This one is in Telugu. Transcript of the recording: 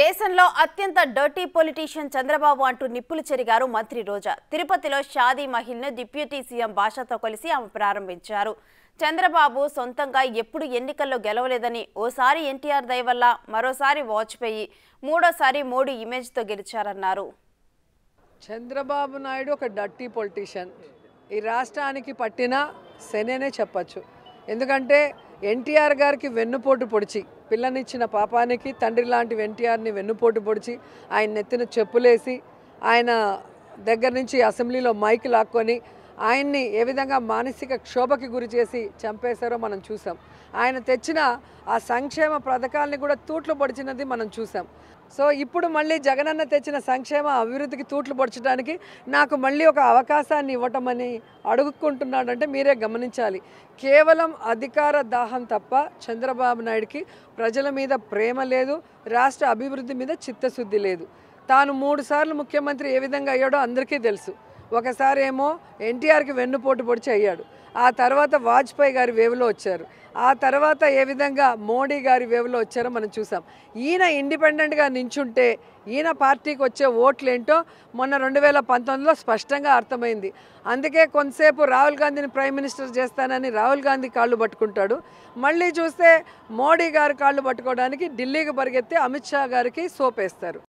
దేశంలో అత్యంత డర్టీ పొలిటీషియన్ చంద్రబాబు అంటూ నిప్పులు చెరిగారు మంత్రి రోజా తిరుపతిలో షాదీ మహిల్ను డిప్యూటీ సీఎం భాషతో కలిసి ఆమె ప్రారంభించారు చంద్రబాబు సొంతంగా ఎప్పుడు ఎన్నికల్లో గెలవలేదని ఓసారి ఎన్టీఆర్ దయ వల్ల మరోసారి వాజ్పేయి మూడోసారి మోడీ ఇమేజ్తో గెలిచారన్నారు చంద్రబాబు నాయుడు ఒక డర్టీ పొలిటీషియన్ ఈ రాష్ట్రానికి పట్టిన సెనేనే చెప్పచ్చు ఎందుకంటే ఎన్టీఆర్ గారికి వెన్నుపోటు పొడిచి పిల్లనిచ్చిన పాపానికి తండ్రి లాంటి ఎన్టీఆర్ని వెన్నుపోటు పొడిచి ఆయన నెత్తిన చెప్పులేసి ఆయన దగ్గర నుంచి అసెంబ్లీలో మైక్ లాక్కొని ఆయన్ని ఏ విధంగా మానసిక క్షోభకి గురి చేసి చంపేశారో మనం చూసాం ఆయన తెచ్చిన ఆ సంక్షేమ పథకాలని కూడా తూట్లు పొడిచినది మనం చూసాం సో ఇప్పుడు మళ్ళీ జగనన్న తెచ్చిన సంక్షేమ అభివృద్ధికి తూట్లు పొడిచడానికి నాకు మళ్ళీ ఒక అవకాశాన్ని ఇవ్వటమని అడుగుకుంటున్నాడంటే మీరే గమనించాలి కేవలం అధికార దాహం తప్ప చంద్రబాబు నాయుడికి ప్రజల మీద ప్రేమ లేదు రాష్ట్ర అభివృద్ధి మీద చిత్తశుద్ధి లేదు తాను మూడుసార్లు ముఖ్యమంత్రి ఏ విధంగా అయ్యాడో అందరికీ తెలుసు ఒకసారి ఏమో ఎన్టీఆర్కి వెన్నుపోటు పొడిచి అయ్యాడు ఆ తర్వాత వాజ్పేయి గారి వేవ్లో వచ్చారు ఆ తర్వాత ఏ విధంగా మోడీ గారి వేవ్లో వచ్చారో మనం చూసాం ఈయన ఇండిపెండెంట్గా నించుంటే ఈయన పార్టీకి వచ్చే ఓట్లేంటో మొన్న రెండు వేల పంతొమ్మిదిలో స్పష్టంగా అర్థమైంది అందుకే కొంతసేపు రాహుల్ గాంధీని ప్రైమ్ మినిస్టర్ చేస్తానని రాహుల్ గాంధీ కాళ్ళు పట్టుకుంటాడు మళ్ళీ చూస్తే మోడీ గారు కాళ్ళు పట్టుకోవడానికి ఢిల్లీకి పరిగెత్తే అమిత్ షా గారికి సోపేస్తారు